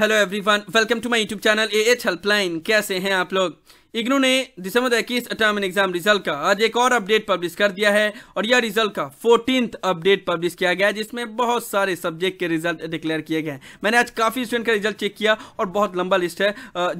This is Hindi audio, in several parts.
hello everyone welcome to my YouTube channel A H helpline कैसे हैं आप लोग इग्नू ने दिसंबर इक्कीस अटामिन एग्जाम रिजल्ट का आज एक और अपडेट पब्लिश कर दिया है और यह रिजल्ट का फोर्टीन अपडेट पब्लिश किया गया है जिसमें बहुत सारे सब्जेक्ट के रिजल्ट डिक्लेयर किए गए मैंने आज काफी स्टूडेंट का रिजल्ट चेक किया और बहुत लंबा लिस्ट है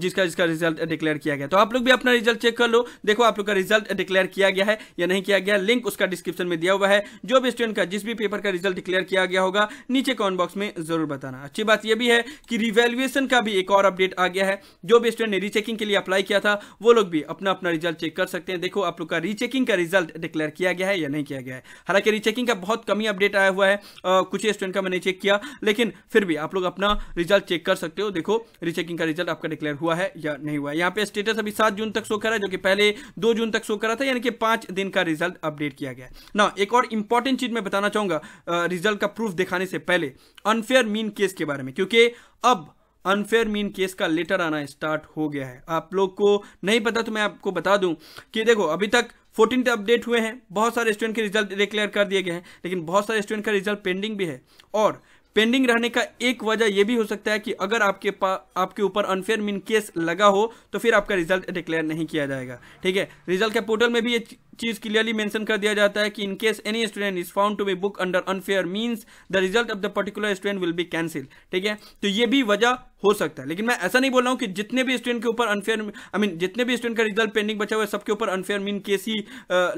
जिसका जिसका रिजल्ट डिक्लेयर किया गया तो आप लोग भी अपना रिजल्ट चेक कर लो देखो आप लोग का रिजल्ट डिक्लेयर किया गया है या नहीं किया गया लिंक उसका डिस्क्रिप्शन में दिया हुआ है जो भी स्टूडेंट का जिस भी पेपर का रिजल्ट डिक्लेयर किया गया होगा नीचे कॉमेंट बॉक्स में जरूर बताना अच्छी बात यह भी है कि रिवेल्युएशन का भी एक और अपडेट आ गया है जो भी स्टूडेंट ने रीचेकिंग के लिए अप्लाई किया था वो लोग भी अपना अपना रिजल्ट चेक कर सकते हैं देखो आप लोग का रीचेकिंग का रिजल्ट डिक्लेयर किया गया है या नहीं किया गया है हालांकि रीचेकिंग का बहुत कमी अपडेट आया हुआ है आ, कुछ स्टूडेंट का मैंने चेक किया लेकिन फिर भी आप लोग अपना रिजल्ट चेक कर सकते हो देखो रीचेकिंग का रिजल्ट आपका डिक्लेयर हुआ है या नहीं हुआ है यहाँ पे स्टेटस अभी सात जून तक शो करा है जो कि पहले दो जून तक शो करा था यानी कि पांच दिन का रिजल्ट अपडेट किया गया ना एक और इंपॉर्टेंट चीज मैं बताना चाहूंगा रिजल्ट का प्रूफ दिखाने से पहले अनफेयर मीन केस के बारे में क्योंकि अब अनफेयर मीन केस का लेटर आना स्टार्ट हो गया है आप लोग को नहीं पता तो मैं आपको बता दूं कि देखो अभी तक फोर्टीन अपडेट हुए हैं बहुत सारे स्टूडेंट के रिजल्ट डिक्लेयर कर दिए गए हैं लेकिन बहुत सारे स्टूडेंट का रिजल्ट पेंडिंग भी है और पेंडिंग रहने का एक वजह यह भी हो सकता है कि अगर आपके पास आपके ऊपर अनफेयर मीन केस लगा हो तो फिर आपका रिजल्ट डिक्लेयर नहीं किया जाएगा ठीक है रिजल्ट के पोर्टल में भी ये चीज क्लियरली मेंशन कर दिया जाता है कि in case any student is found to be book under unfair means the result of the particular student will be cancel ठीक है तो ये भी वजह हो सकता है लेकिन मैं ऐसा नहीं बोल रहा हूं कि जितने भी स्टूडेंट के ऊपर अनफेयर आई मीन जितने भी स्टूडेंट का रिजल्ट पेंडिंग बचा हुआ है सबके ऊपर अनफेयर मीन केस ही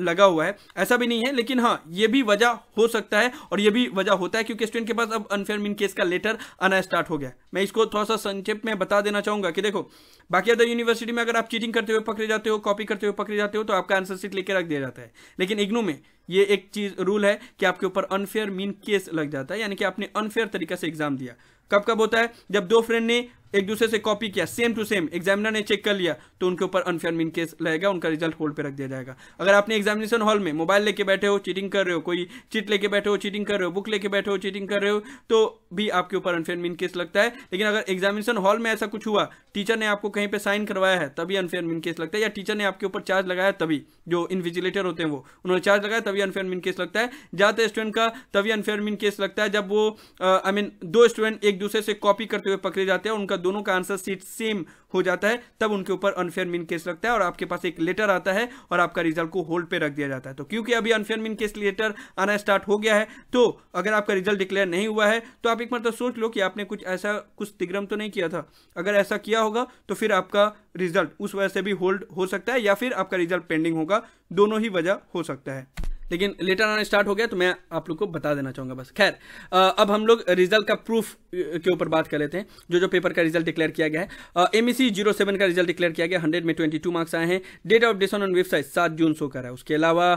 लगा हुआ है ऐसा भी नहीं है लेकिन हाँ ये भी वजह हो सकता है और ये भी वजह होता है क्योंकि स्टूडेंट के पास अब अनफेयर मीन केस का लेटर आना स्टार्ट हो गया मैं इसको थोड़ा सा संक्षेप में बता देना चाहूंगा कि देखो बाकी अदर यूनिवर्सिटी में अगर आप चीटिंग करते हुए पकड़े जाते हो कॉपी करते हुए पकड़े जाते हो तो आपका आंसर सीट लेकर दिया जाता है लेकिन इग्नू में ये एक चीज़ रूल है कि आपके ऊपर अनफेयर मीन केस लग जाता है यानी कि आपने अनफेयर तरीके से एग्जाम दिया कब कब होता है जब दो फ्रेंड ने एक दूसरे से कॉपी किया सेम टू सेम एग्जामिनर ने चेक कर लिया तो उनके ऊपर अनफेयर मीन केस लगेगा उनका रिजल्ट होल्ड पे रख दिया जाएगा अगर आपने एग्जामिनेशन हॉल में मोबाइल लेके बैठे हो चीटिंग कर रहे हो कोई चिट लेके बैठे हो चीटिंग कर रहे हो बुक लेके बैठे हो चीटिंग कर रहे हो तो भी आपके ऊपर अनफेयर मीन केस लगता है लेकिन अगर एग्जामिनेशन हॉल में ऐसा कुछ हुआ टीचर ने आपको कहीं पर साइन करवाया है तभी अनफेयर मीन केस लगता है या टीचर ने आपके ऊपर चार्ज लगाया तभी जो इन्विजिलेटर होते हैं वो उन्होंने चार्ज लगाया तभी अनफेयर मीन केस लगता है ज़्यादातर स्टूडेंट का तभी अनफेयर मीन केस लगता है जब वो आई मीन दो स्टूडेंट एक दूसरे से कॉपी करते हुए पकड़े जाते हैं उनका आपका दोनों का आंसर सीट सेम हो जाता है तब उनके ऊपर अनफेयर मीन केस लगता है और आपके पास एक लेटर आता है और आपका रिजल्ट को होल्ड पे रख दिया जाता है तो क्योंकि अभी अनफेयर मीन केस लेटर आना स्टार्ट हो गया है तो अगर आपका रिजल्ट डिक्लेयर नहीं हुआ है तो आप एक मतलब सोच लो कि आपने कुछ ऐसा कुछ तिग्रम तो नहीं किया था अगर ऐसा किया होगा तो फिर आपका रिजल्ट उस वजह से भी होल्ड हो सकता है या फिर आपका रिजल्ट पेंडिंग होगा दोनों ही वजह हो सकता है लेकिन लेटर आना स्टार्ट हो गया तो मैं आप लोग को बता देना चाहूंगा बस खैर अब हम लोग रिजल्ट का प्रूफ के ऊपर बात कर लेते हैं जो जो पेपर का रिजल्ट डिक्लेयर किया गया है एम ई e का रिजल्ट डिक्लेयर किया गया हंड्रेड में ट्वेंटी मार्क्स आए हैं डेट ऑफ डिसन ऑन वेबसाइट सात जून शो कर है उसके अलावा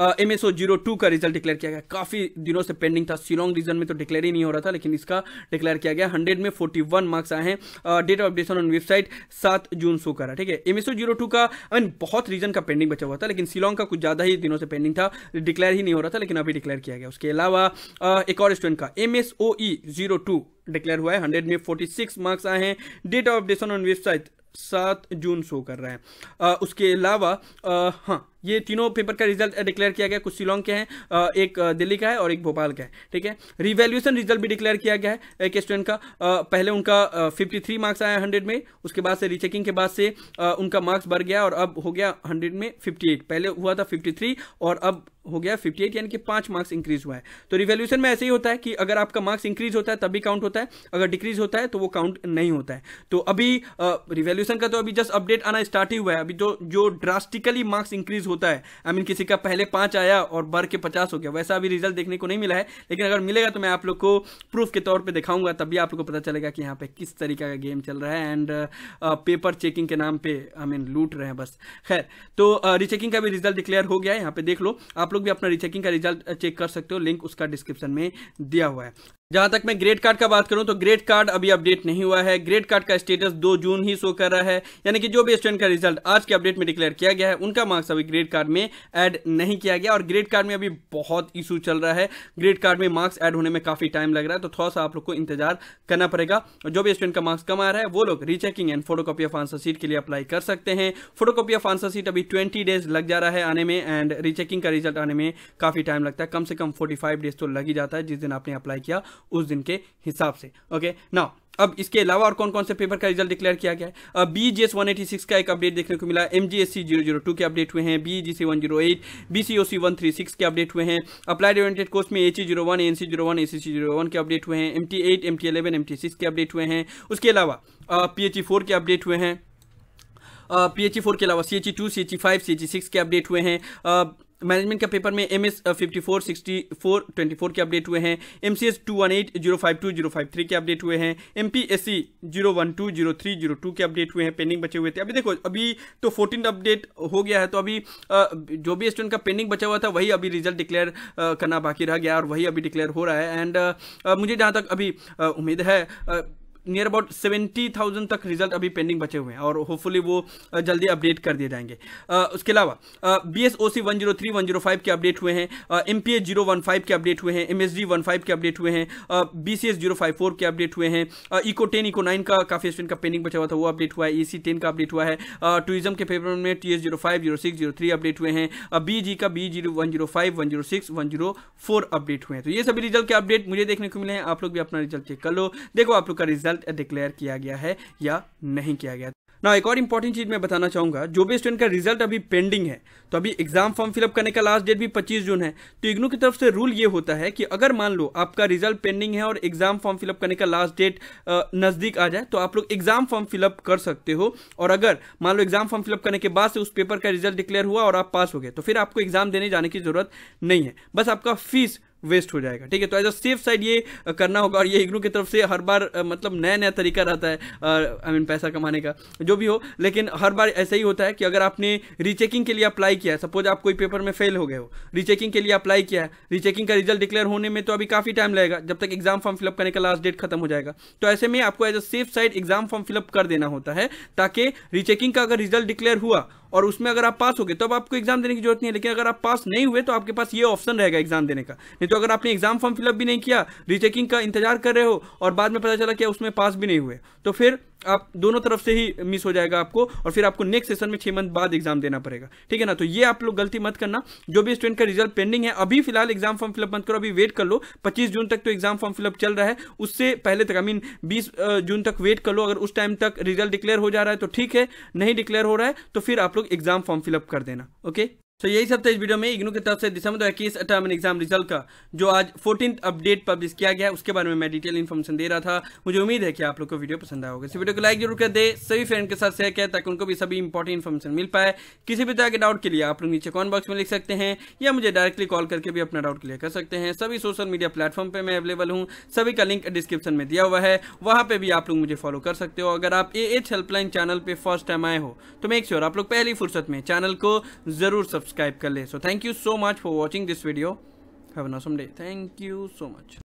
M S O zero two का रिजल्ट डिक्लेयर किया गया काफ़ी दिनों से पेंडिंग था सिलोंग रीजन में तो डिक्लेयर ही नहीं हो रहा था लेकिन इसका डिक्लेयर किया गया हंड्रेड में फोर्टी वन मार्क्स आए हैं date of updation on website सात जून शो करा ठीक है M S O zero two का मीन बहुत रीजन का पेंडिंग बचा हुआ था लेकिन सिलोंग का कुछ ज़्यादा ही दिनों से पेंडिंग था डिक्लेयर ही नहीं हो रहा था लेकिन अभी डिक्लेयर किया गया उसके अलावा एक और स्टूडेंट का M S O E zero two declare हुआ है हंड्रेड में फोर्टी सिक्स मार्क्स आए हैं date of updation on website सात जून शो कर रहा है आ, उसके अलावा हाँ ये तीनों पेपर का रिजल्ट डिक्लेयर किया गया कुछ शिलोंग के हैं एक दिल्ली का है और एक भोपाल का है ठीक है रिवेल्यूशन रिजल्ट भी डिक्लेयर किया गया है एक स्टूडेंट का पहले उनका 53 मार्क्स आया 100 में उसके बाद से रीचेकिंग के बाद से उनका मार्क्स बढ़ गया और अब हो गया 100 में 58 पहले हुआ था 53 और अब हो गया 58 यानी कि पांच मार्क्स इंक्रीज हुआ है तो रिवेल्यूशन में ऐसे ही होता है कि अगर आपका मार्क्स इंक्रीज होता है तभी काउंट होता है अगर डिक्रीज होता है तो वो काउंट नहीं होता है तो अभी रिवेल्यूशन का तो अभी जस्ट अपडेट आना स्टार्ट ही हुआ है अभी तो जो जो ड्रास्टिकली मार्क्स इंक्रीज होता है आई I मीन mean, किसी का पहले पांच आया और बढ़ के पचास हो गया वैसा अभी रिजल्ट देखने को नहीं मिला है लेकिन अगर मिलेगा तो मैं आप लोग को प्रूफ के तौर पर दिखाऊंगा तभी आप लोग को पता चलेगा कि यहाँ पे किस तरीका का गेम चल रहा है एंड पेपर चेकिंग के नाम पे आई मीन लूट रहे हैं बस खैर तो रिचेकिंग का भी रिजल्ट डिक्लेयर हो गया है यहाँ पे देख लो आप लोग भी अपना रिचेकिंग का रिजल्ट चेक कर सकते हो लिंक उसका डिस्क्रिप्शन में दिया हुआ है जहां तक मैं ग्रेड कार्ड का बात करूं तो ग्रेड कार्ड अभी अपडेट नहीं हुआ है ग्रेड कार्ड का स्टेटस 2 जून ही शो कर रहा है यानी कि जो भी स्टूडेंट का रिजल्ट आज के अपडेट में डिक्लेयर किया गया है उनका मार्क्स अभी ग्रेड कार्ड में ऐड नहीं किया गया और ग्रेड कार्ड में अभी बहुत इशू चल रहा है ग्रेड कार्ड में मार्क्स एड होने में काफ़ी टाइम लग रहा है तो थोड़ा सा आप लोग को इंतजार करना पड़ेगा और जो भी स्टूडेंट का मार्क्स कम आ रहा है वो लोग rechecking and photo copy of answer sheet के लिए अप्लाई कर सकते हैं photo copy of answer sheet अभी ट्वेंटी डेज लग जा रहा है आने में एंड रीचेकिंग का रिजल्ट आने में काफ़ी टाइम लगता है कम से कम फोर्टी डेज तो लग ही जाता है जिस दिन आपने अप्लाई किया उस दिन के हिसाब से ओके नाउ अब इसके अलावा और कौन कौन से पेपर का रिजल्ट डिक्लेयर किया गया है B G S one eighty six का एक अपडेट देखने को मिला M G S C zero zero two के अपडेट हुए हैं B G C one zero eight B C O C one three six के अपडेट हुए हैं अप्लाइड ओरिएंटेड कोर्स में H E zero one N C zero one A C C zero one के अपडेट हुए हैं M T eight M T eleven M T six के अपडेट हुए हैं उसके अलावा पी एच ई फोर के अपडेट हुए हैं पी एच ई फोर के अलावा C H E two C H E five C H E six के अपडेट हुए हैं मैनेजमेंट का पेपर में M S fifty four sixty four twenty four के अपडेट हुए हैं M C S two one eight zero five two zero five three के अपडेट हुए हैं M P S C zero one two zero three zero two के अपडेट हुए हैं पेंडिंग बचे हुए थे अभी देखो अभी तो फोर्टीन अपडेट हो गया है तो अभी जो भी स्टूडेंट का पेंडिंग बचा हुआ था वही अभी रिजल्ट डिक्लेयर करना बाकी रह गया और वही अभी डिक्लेयर हो रहा है एंड मुझे जहाँ तक अभी उम्मीद है नियर अबाउट सेवेंटी थाउजेंड तक रिजल्ट अभी पेंडिंग बचे हुए हैं और होपफुली वो जल्दी अपडेट कर दिए जाएंगे उसके अलावा B S O C one zero three one zero five के अपडेट हुए हैं M P S zero one five के अपडेट हुए हैं M S D one five के अपडेट हुए हैं B C S zero five four के अपडेट हुए हैं इको टेन इको नाइन का काफी स्टूडेंट का पेंडिंग बचा हुआ था वो अपडेट हुआ है ई सी टेन का अपडेट हुआ है टूरिज्म के पेपर में T S zero five zero six zero three update हुए हैं बी जी का B zero one zero five one zero six one zero four update हुए हैं तो ये सभी रिजल्ट के अपडेट मुझे देखने को मिले हैं आप लोग भी अपना रिजल्ट चेक कर लो देखो आप लोग का रिजल्ट रिजल्ट डिक्लेयर किया गया है या नहीं किया गया ना एक और इंपॉर्टेंट चीज मैं बताना चाहूंगा जो भी स्टूडेंट का रिजल्ट अभी पेंडिंग है तो अभी एग्जाम फॉर्म फिलअप करने का लास्ट डेट भी 25 जून है तो इग्नू की तरफ से रूल ये होता है कि अगर मान लो आपका रिजल्ट पेंडिंग है और एग्जाम फॉर्म फिलअप करने का लास्ट डेट नजदीक आ जाए तो आप लोग एग्जाम फॉर्म फिलअप कर सकते हो और अगर मान लो एग्जाम फॉर्म फिलअप करने के बाद से उस पेपर का रिजल्ट डिक्लेयर हुआ और आप पास हो गए तो फिर आपको एग्जाम देने जाने की जरूरत नहीं है बस आपका फीस वेस्ट हो जाएगा ठीक है तो एज अ सेफ साइड ये uh, करना होगा और ये इग्नू की तरफ से हर बार uh, मतलब नया नया तरीका रहता है आई मीन पैसा कमाने का जो भी हो लेकिन हर बार ऐसा ही होता है कि अगर आपने रीचेकिंग के लिए अप्लाई किया है सपोज आप कोई पेपर में फेल हो गए हो रीचेकिंग के लिए अप्लाई किया है रीचेकिंग का रिजल्ट डिक्लेयर होने में तो अभी काफ़ी टाइम लगेगा जब तक एग्जाम फॉर्म फिलअप करने का लास्ट डेट खत्म हो जाएगा तो ऐसे में आपको as a safe side exam form fill up कर देना होता है ताकि रीचेकिंग का अगर रिजल्ट डिक्लेयर हुआ और उसमें अगर आप पास हो गए तो अब आपको एग्जाम देने की जरूरत नहीं है लेकिन अगर आप पास नहीं हुए तो आपके पास ये ऑप्शन रहेगा एग्जाम देने का नहीं तो अगर आपने एग्जाम फॉर्म फिलअप भी नहीं किया रीचेकिंग का इंतजार कर रहे हो और बाद में पता चला कि उसमें पास भी नहीं हुए तो फिर आप दोनों तरफ से ही मिस हो जाएगा आपको और फिर आपको नेक्स्ट सेशन में छह मंथ बाद एग्जाम देना पड़ेगा ठीक है ना तो ये आप लोग गलती मत करना जो भी स्टूडेंट का रिजल्ट पेंडिंग है अभी फिलहाल एग्जाम फॉर्म फिलअप मत करो अभी वेट कर लो पच्चीस जून तक तो एग्जाम फॉर्म फिलअप चल रहा है उससे पहले तक आई मीन बीस जून तक वेट कर लो अगर उस टाइम तक रिजल्ट डिक्लेयर हो जा रहा है तो ठीक है नहीं डिक्लेयर हो रहा है तो फिर आप लोग एग्जाम फॉर्म फिलअप कर देना ओके तो यही सब था इस वीडियो में इग्नू की तरफ से दिसंबर दो इक्कीस टर्म एग्जाम रिजल्ट का जो आज फोर्टीन अपडेट पब्लिश किया गया उसके बारे में मैं डिटेल इन्फॉर्मेशन दे रहा था मुझे उम्मीद है कि आप लोग को वीडियो पसंद आया होगा इस वीडियो को लाइक जरूर कर दे सभी फ्रेंड के साथ शेयर करें ताकि उनको भी सभी इंपॉर्टेंट इन्फॉर्मेशन मिल पाए किसी भी तरह के डाउट के लिए आप लोग नीचे कॉन बॉक्स में लिख सकते हैं या मुझे डायरेक्टली कॉल करके भी अपना डाउट क्लियर कर सकते हैं सभी सोशल मीडिया प्लेटफॉर्म पर मैं अवेलेबल हूँ सभी का लिंक डिस्क्रिप्शन में दिया हुआ है वहाँ पर भी आप लोग मुझे फॉलो कर सकते हो अगर आप एच हेल्पलाइन चैनल पर फर्स्ट टाइम आए हो तो मेक श्योर आप लोग पहली फुर्सत में चैनल को जरूर सब्सक्राइब सब्सक्राइब कर ले so thank you so much for watching this video have an awesome day thank you so much